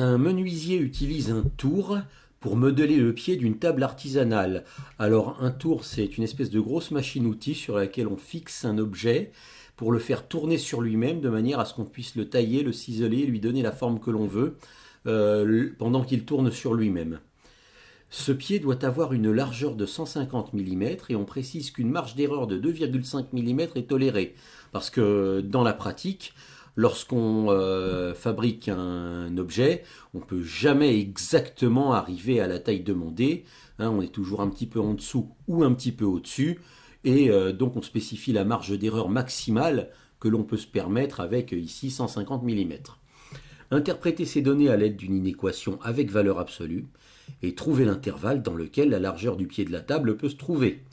Un menuisier utilise un tour pour modeler le pied d'une table artisanale. Alors un tour, c'est une espèce de grosse machine-outil sur laquelle on fixe un objet pour le faire tourner sur lui-même de manière à ce qu'on puisse le tailler, le ciseler, lui donner la forme que l'on veut euh, pendant qu'il tourne sur lui-même. Ce pied doit avoir une largeur de 150 mm et on précise qu'une marge d'erreur de 2,5 mm est tolérée parce que dans la pratique, lorsqu'on euh, fabrique un objet, on ne peut jamais exactement arriver à la taille demandée. Hein, on est toujours un petit peu en dessous ou un petit peu au-dessus. Et euh, donc on spécifie la marge d'erreur maximale que l'on peut se permettre avec euh, ici 150 mm. Interpréter ces données à l'aide d'une inéquation avec valeur absolue et trouver l'intervalle dans lequel la largeur du pied de la table peut se trouver.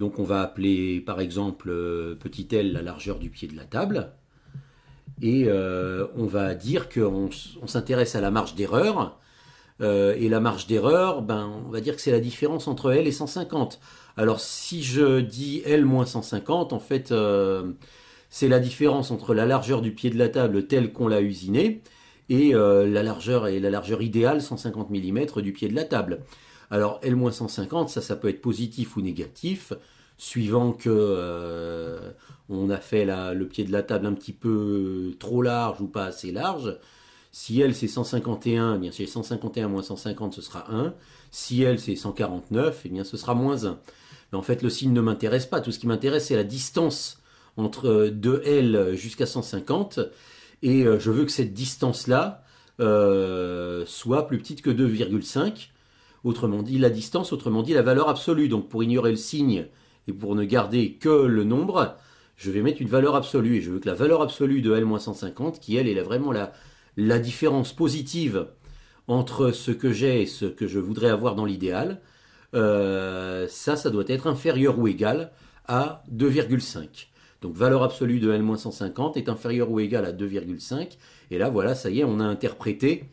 Donc on va appeler par exemple petit L la largeur du pied de la table, et euh, on va dire qu'on s'intéresse à la marge d'erreur. Euh, et la marge d'erreur, ben, on va dire que c'est la différence entre L et 150. Alors si je dis L 150, en fait, euh, c'est la différence entre la largeur du pied de la table telle qu'on l'a usinée et la largeur et la largeur idéale 150 mm du pied de la table. Alors L 150, ça, ça peut être positif ou négatif suivant que euh, on a fait le pied de la table un petit peu trop large ou pas assez large. Si L, c'est 151, si eh bien c'est 151 moins 150 ce sera 1. Si L, c'est 149, et eh bien ce sera moins 1. en fait le signe ne m'intéresse pas, tout ce qui m'intéresse c'est la distance entre 2 euh, L jusqu'à 150 et euh, je veux que cette distance là soit plus petite que 2,5. Autrement dit, la distance, autrement dit la valeur absolue. Donc pour ignorer le signe, et pour ne garder que le nombre, je vais mettre une valeur absolue. Et je veux que la valeur absolue de L-150, qui elle est vraiment la, différence positive entre ce que j'ai et ce que je voudrais avoir dans l'idéal, euh, ça, ça doit être inférieur ou égal à 2,5. Donc valeur absolue de L-150 est inférieur ou égal à 2,5. Et là, voilà, ça y est, on a interprété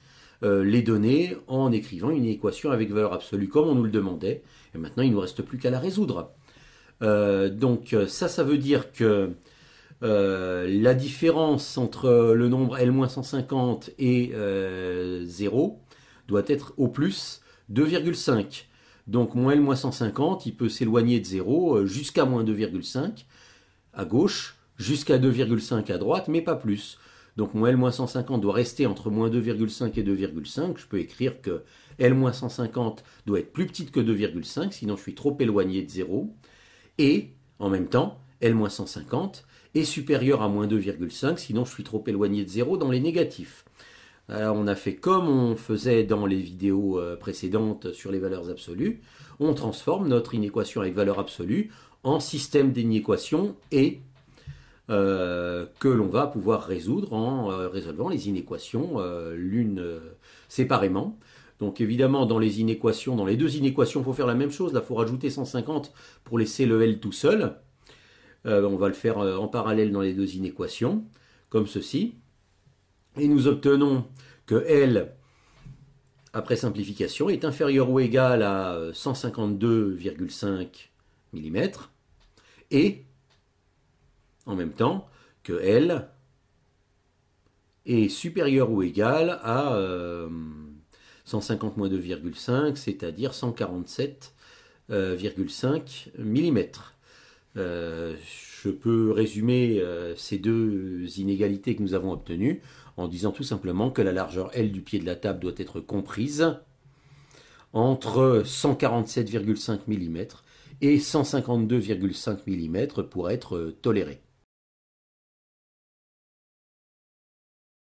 euh, les données en écrivant une équation avec valeur absolue comme on nous le demandait. Et maintenant, il ne nous reste plus qu'à la résoudre. Euh, donc euh, ça, ça veut dire que euh, la différence entre le nombre L-150 et 0 doit être au plus 2,5. Donc moins L-150, il peut s'éloigner de 0 jusqu'à moins 2,5 à gauche, jusqu'à 2,5 à droite, mais pas plus. Donc mon L-150 doit rester entre moins 2,5 et 2,5. Je peux écrire que L-150 doit être plus petite que 2,5, sinon je suis trop éloigné de 0 et, en même temps, L-150 est supérieur à moins 2,5, sinon je suis trop éloigné de 0 dans les négatifs. Euh, on a fait comme on faisait dans les vidéos euh, précédentes sur les valeurs absolues, on transforme notre inéquation avec valeur absolue en système d'inéquations, et euh, que l'on va pouvoir résoudre en résolvant les inéquations l'une séparément. Donc évidemment, dans les inéquations, dans les deux inéquations, il faut faire la même chose. Là, il faut rajouter 150 pour laisser le L tout seul. Euh, on va le faire euh, en parallèle dans les deux inéquations, comme ceci. Et nous obtenons que L, après simplification, est inférieur ou égal à 152,5 euh, mm. Et, en même temps, que L est supérieur ou égal à... 150 moins 2,5, c'est-à-dire 147,5 euh, mm. Euh, je peux résumer euh, ces deux inégalités que nous avons obtenues en disant tout simplement que la largeur L du pied de la table doit être comprise entre 147,5 mm et 152,5 mm pour être tolérée.